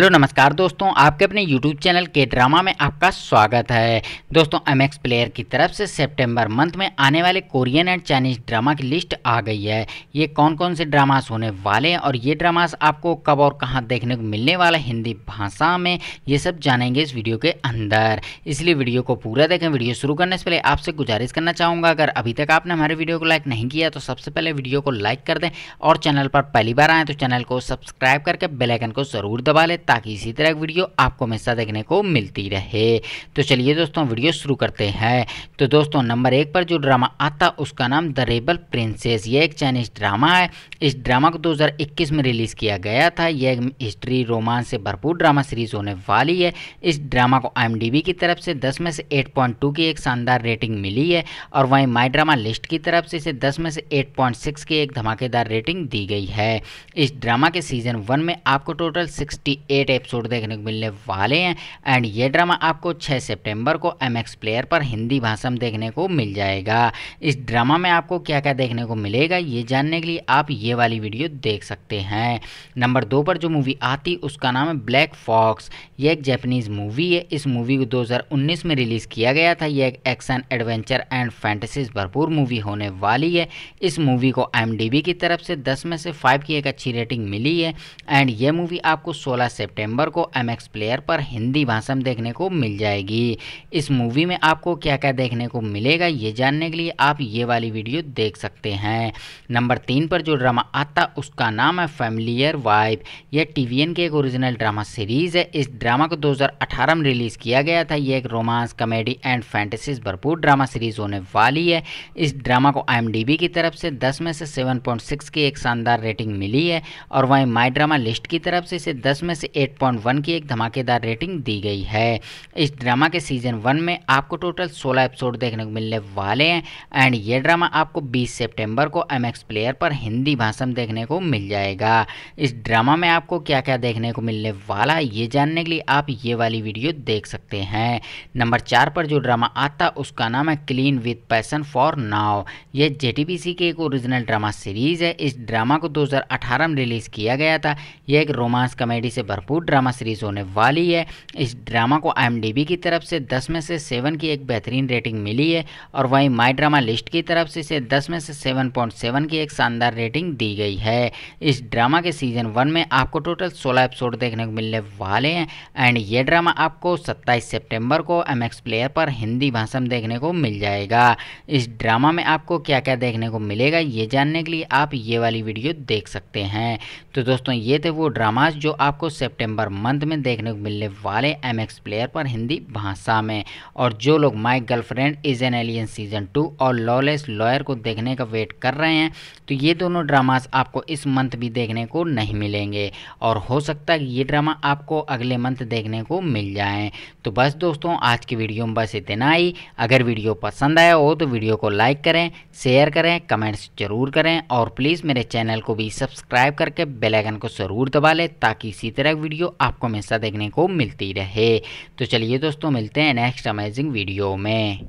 hello नमस्कार दोस्तों आपके अपने यूट्यूब चैनल के ड्रामा में आपका स्वागत है दोस्तों एम एक्स प्लेयर की तरफ से सितंबर मंथ में आने वाले कोरियन एंड चाइनीज ड्रामा की लिस्ट आ गई है ये कौन कौन से ड्रामास होने वाले हैं और ये ड्रामास आपको कब और कहाँ देखने को मिलने वाला हिंदी भाषा में ये सब जानेंगे इस वीडियो के अंदर इसलिए वीडियो को पूरा देखें वीडियो शुरू करने से पहले आपसे गुजारिश करना चाहूँगा अगर अभी तक आपने हमारे वीडियो को लाइक नहीं किया तो सबसे पहले वीडियो को लाइक कर दें और चैनल पर पहली बार आएँ तो चैनल को सब्सक्राइब करके बेलाइकन को ज़रूर दबा लें ताकि इसी तरह की वीडियो आपको हमेशा देखने को मिलती रहे तो चलिए दोस्तों वीडियो शुरू करते हैं तो दोस्तों नंबर एक पर जो ड्रामा आता उसका नाम द रेबल प्रिंसेस ये एक चाइनीज ड्रामा है इस ड्रामा को 2021 में रिलीज़ किया गया था यह एक हिस्ट्री रोमांस से भरपूर ड्रामा सीरीज होने वाली है इस ड्रामा को एम की तरफ से दस में से एट की एक शानदार रेटिंग मिली है और वहीं माई ड्रामा लिस्ट की तरफ से इसे दस में से एट की एक धमाकेदार रेटिंग दी गई है इस ड्रामा के सीजन वन में आपको टोटल सिक्सटी एट एपिसोड देखने को मिलने वाले हैं एंड ये ड्रामा आपको 6 सितंबर को एम प्लेयर पर हिंदी भाषा में देखने को मिल जाएगा इस ड्रामा में आपको क्या क्या देखने को मिलेगा ये जानने के लिए आप ये वाली वीडियो देख सकते हैं नंबर दो पर जो मूवी आती उसका नाम है ब्लैक फॉक्स ये एक जैपनीज़ मूवी है इस मूवी को दो में रिलीज़ किया गया था यह एक एक्शन एडवेंचर एंड फैंटेसीज भरपूर मूवी होने वाली है इस मूवी को एम की तरफ से दस में से फाइव की एक अच्छी रेटिंग मिली है एंड यह मूवी आपको सोलह सितंबर को एम प्लेयर पर हिंदी भाषा में देखने को मिल जाएगी इस मूवी में आपको क्या क्या देखने को मिलेगा ये जानने के लिए आप ये वाली वीडियो देख सकते हैं नंबर तीन पर जो ड्रामा आता उसका नाम है फैमिलियर वाइफ यह टी के एक ओरिजिनल ड्रामा सीरीज़ है इस ड्रामा को दो में रिलीज़ किया गया था यह एक रोमांस कॉमेडी एंड फैंटेसीज भरपूर ड्रामा सीरीज़ होने वाली है इस ड्रामा को एम की तरफ से दस में से सेवन की एक शानदार रेटिंग मिली है और वहीं माई ड्रामा लिस्ट की तरफ से इसे 10 में से 8.1 की एक धमाकेदार रेटिंग दी गई है इस ड्रामा के सीजन वन में आपको टोटल 16 एपिसोड देखने को मिलने वाले हैं एंड ये ड्रामा आपको 20 सितंबर को एम प्लेयर पर हिंदी भाषा में देखने को मिल जाएगा इस ड्रामा में आपको क्या क्या देखने को मिलने वाला है ये जानने के लिए आप ये वाली वीडियो देख सकते हैं नंबर चार पर जो ड्रामा आता उसका नाम है clean with passion for now ये जे की एक ओरिजिनल ड्रामा सीरीज़ है इस ड्रामा को दो में रिलीज़ किया गया था यह एक रोमांस कॉमेडी से भरपूर भरपूर ड्रामा सीरीज़ होने वाली है इस ड्रामा को आई की तरफ से दस में से सेवन की एक बेहतरीन रेटिंग मिली है और वहीं माई ड्रामा लिस्ट की तरफ से इसे दस में से सेवन पॉइंट सेवन की एक शानदार रेटिंग दी गई है इस ड्रामा के सीज़न वन में आपको टोटल सोलह एपिसोड देखने को मिलने वाले हैं एंड ये ड्रामा आपको सत्ताईस सेप्टेम्बर को एम प्लेयर पर हिंदी भाषा में देखने को मिल जाएगा इस ड्रामा में आपको क्या क्या देखने को मिलेगा ये जानने के लिए आप ये वाली वीडियो देख सकते हैं तो दोस्तों ये थे वो ड्रामाज जो आपको सितंबर मंथ में देखने को मिलने वाले एम प्लेयर पर हिंदी भाषा में और जो लोग my girlfriend is an alien season two और लॉलेस लॉयर को देखने का वेट कर रहे हैं तो ये दोनों ड्रामास आपको इस मंथ भी देखने को नहीं मिलेंगे और हो सकता है कि ये ड्रामा आपको अगले मंथ देखने को मिल जाए तो बस दोस्तों आज की वीडियो में बस इतना ही अगर वीडियो पसंद आया हो तो वीडियो को लाइक करें शेयर करें कमेंट्स जरूर करें और प्लीज़ मेरे चैनल को भी सब्सक्राइब करके बेलाइकन को ज़रूर दबा लें ताकि इसी तरह वीडियो आपको हमेशा देखने को मिलती रहे तो चलिए दोस्तों मिलते हैं नेक्स्ट अमेजिंग वीडियो में